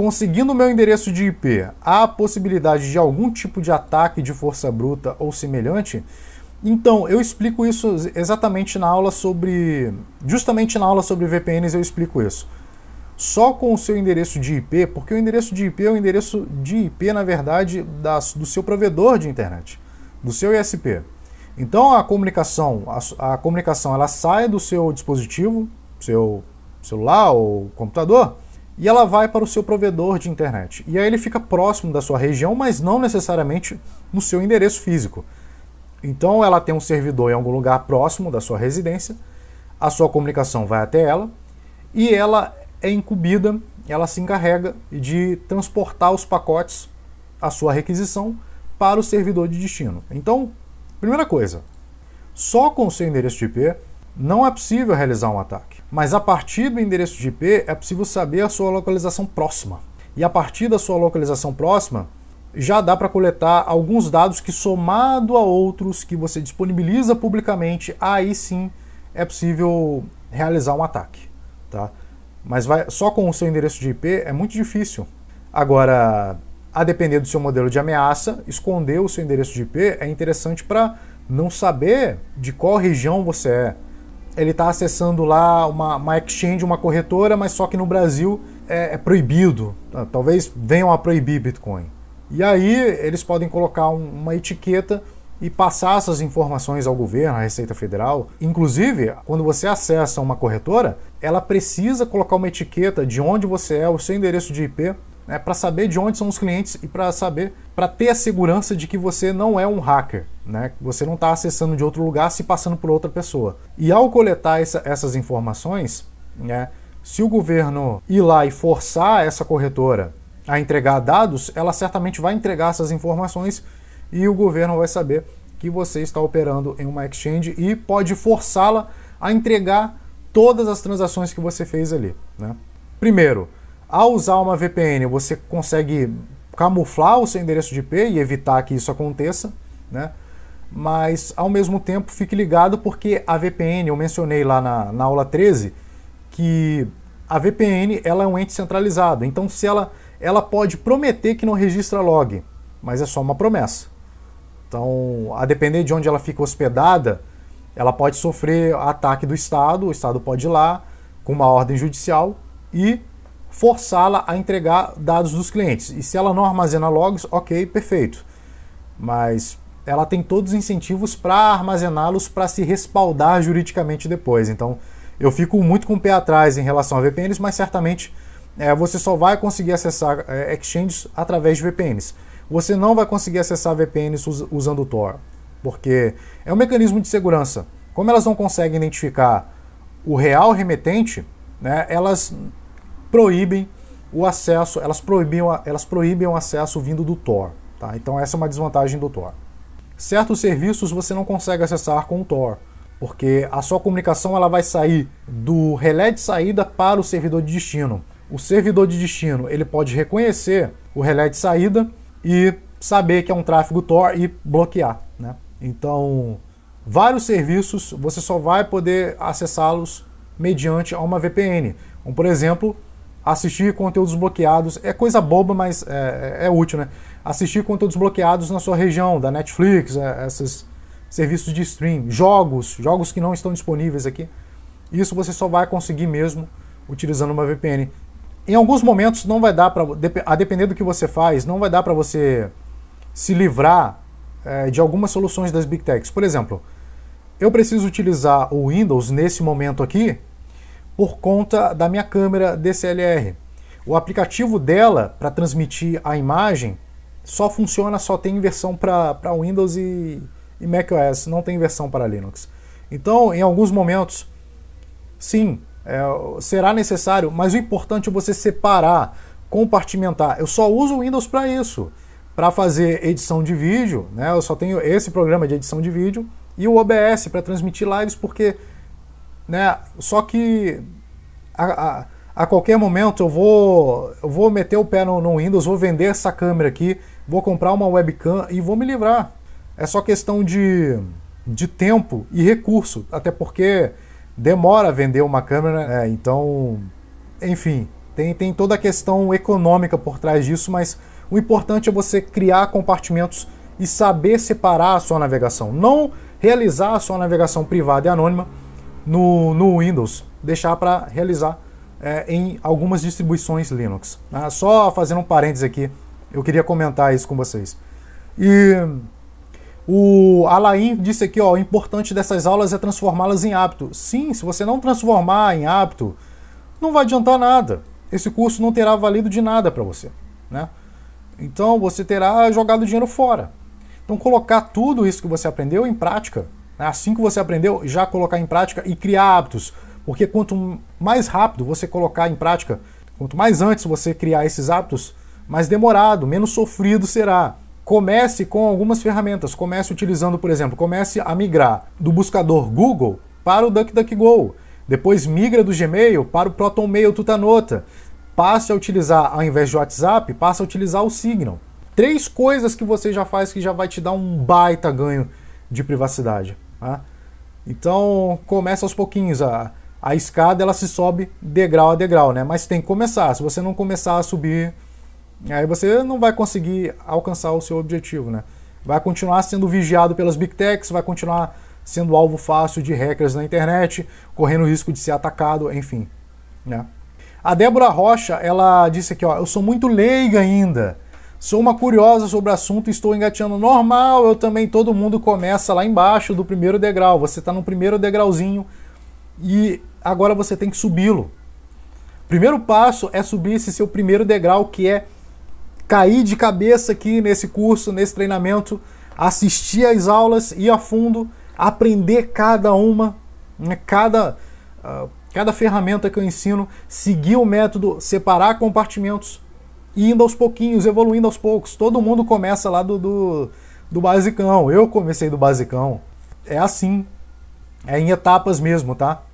Conseguindo meu endereço de IP, há a possibilidade de algum tipo de ataque de força bruta ou semelhante? Então, eu explico isso exatamente na aula sobre. Justamente na aula sobre VPNs eu explico isso. Só com o seu endereço de IP, porque o endereço de IP é o endereço de IP, na verdade, das do seu provedor de internet, do seu ISP. Então a comunicação, a, a comunicação ela sai do seu dispositivo, seu celular ou computador, e ela vai para o seu provedor de internet. E aí ele fica próximo da sua região, mas não necessariamente no seu endereço físico. Então ela tem um servidor em algum lugar próximo da sua residência, a sua comunicação vai até ela e ela é incumbida, ela se encarrega de transportar os pacotes a sua requisição para o servidor de destino. Então, primeira coisa, só com o seu endereço de IP não é possível realizar um ataque. Mas a partir do endereço de IP é possível saber a sua localização próxima. E a partir da sua localização próxima, já dá para coletar alguns dados que, somado a outros que você disponibiliza publicamente, aí sim é possível realizar um ataque. Tá? Mas vai, só com o seu endereço de IP é muito difícil. Agora, a depender do seu modelo de ameaça, esconder o seu endereço de IP é interessante para não saber de qual região você é ele está acessando lá uma, uma exchange, uma corretora, mas só que no Brasil é, é proibido. Ah, talvez venham a proibir Bitcoin. E aí eles podem colocar um, uma etiqueta e passar essas informações ao governo, à Receita Federal. Inclusive, quando você acessa uma corretora, ela precisa colocar uma etiqueta de onde você é, o seu endereço de IP, né, para saber de onde são os clientes e para saber, para ter a segurança de que você não é um hacker, né, você não está acessando de outro lugar se passando por outra pessoa. E ao coletar essa, essas informações, né, se o governo ir lá e forçar essa corretora a entregar dados, ela certamente vai entregar essas informações e o governo vai saber que você está operando em uma exchange e pode forçá-la a entregar todas as transações que você fez ali. Né? Primeiro, ao usar uma VPN, você consegue camuflar o seu endereço de IP e evitar que isso aconteça, né? Mas ao mesmo tempo fique ligado porque a VPN, eu mencionei lá na, na aula 13, que a VPN ela é um ente centralizado. Então se ela ela pode prometer que não registra log, mas é só uma promessa. Então, a depender de onde ela fica hospedada, ela pode sofrer ataque do Estado, o Estado pode ir lá com uma ordem judicial e forçá-la a entregar dados dos clientes. E se ela não armazena logs, ok, perfeito. Mas ela tem todos os incentivos para armazená-los para se respaldar juridicamente depois. Então eu fico muito com o pé atrás em relação a VPNs, mas certamente é, você só vai conseguir acessar é, exchanges através de VPNs. Você não vai conseguir acessar VPNs us usando o Tor, porque é um mecanismo de segurança. Como elas não conseguem identificar o real remetente, né, elas proíbem o acesso, elas proibem elas proíbem o acesso vindo do Tor. Tá? Então essa é uma desvantagem do Tor. Certos serviços você não consegue acessar com o Tor, porque a sua comunicação ela vai sair do relé de saída para o servidor de destino. O servidor de destino ele pode reconhecer o relé de saída e saber que é um tráfego Tor e bloquear. Né? Então, vários serviços você só vai poder acessá-los mediante uma VPN. Como, por exemplo, assistir conteúdos bloqueados. É coisa boba, mas é, é, é útil, né? Assistir conteúdos bloqueados na sua região, da Netflix, é, esses serviços de stream, jogos, jogos que não estão disponíveis aqui. Isso você só vai conseguir mesmo utilizando uma VPN. Em alguns momentos não vai dar para, a depender do que você faz, não vai dar para você se livrar é, de algumas soluções das Big Techs. Por exemplo, eu preciso utilizar o Windows nesse momento aqui por conta da minha câmera DCLR. O aplicativo dela para transmitir a imagem só funciona, só tem versão para Windows e, e macOS, não tem versão para Linux. Então, em alguns momentos, sim, é, será necessário, mas o importante é você separar, compartimentar. Eu só uso o Windows para isso, para fazer edição de vídeo, né? Eu só tenho esse programa de edição de vídeo e o OBS para transmitir lives, porque, né? Só que a, a, qualquer momento eu vou, eu vou meter o pé no, no Windows, vou vender essa câmera aqui, vou comprar uma webcam e vou me livrar. É só questão de, de tempo e recurso, até porque demora vender uma câmera, né? é, então, enfim, tem, tem toda a questão econômica por trás disso, mas o importante é você criar compartimentos e saber separar a sua navegação, não realizar a sua navegação privada e anônima no, no Windows, deixar para realizar é, em algumas distribuições Linux. Né? só fazendo um parênteses aqui, eu queria comentar isso com vocês. E o Alain disse aqui, ó, o importante dessas aulas é transformá-las em hábito. Sim, se você não transformar em hábito, não vai adiantar nada. Esse curso não terá valido de nada para você, né? Então você terá jogado dinheiro fora. Então colocar tudo isso que você aprendeu em prática né? Assim que você aprendeu, já colocar em prática e criar hábitos. Porque quanto mais rápido você colocar em prática, quanto mais antes você criar esses hábitos, mais demorado, menos sofrido será. Comece com algumas ferramentas. Comece utilizando, por exemplo, comece a migrar do buscador Google para o DuckDuckGo. Depois migra do Gmail para o ProtonMail Tutanota. Passe a utilizar, ao invés de WhatsApp, passe a utilizar o Signal. Três coisas que você já faz que já vai te dar um baita ganho de privacidade. Tá? Então começa aos pouquinhos. A, a escada ela se sobe degrau a degrau, né? mas tem que começar. Se você não começar a subir, aí você não vai conseguir alcançar o seu objetivo. Né? Vai continuar sendo vigiado pelas big techs, vai continuar sendo alvo fácil de hackers na internet, correndo risco de ser atacado, enfim. Né? A Débora Rocha, ela disse aqui, ó, eu sou muito leiga ainda. Sou uma curiosa sobre o assunto, estou engateando normal. Eu também, todo mundo começa lá embaixo do primeiro degrau. Você está no primeiro degrauzinho e agora você tem que subi-lo. Primeiro passo é subir esse seu primeiro degrau, que é cair de cabeça aqui nesse curso, nesse treinamento, assistir às aulas, ir a fundo, aprender cada uma, né, cada, ah, cada ferramenta que eu ensino, seguir o método, separar compartimentos, indo aos pouquinhos, evoluindo aos poucos. Todo mundo começa lá do, do, do basicão. Eu comecei do basicão. É assim. É em etapas mesmo, tá?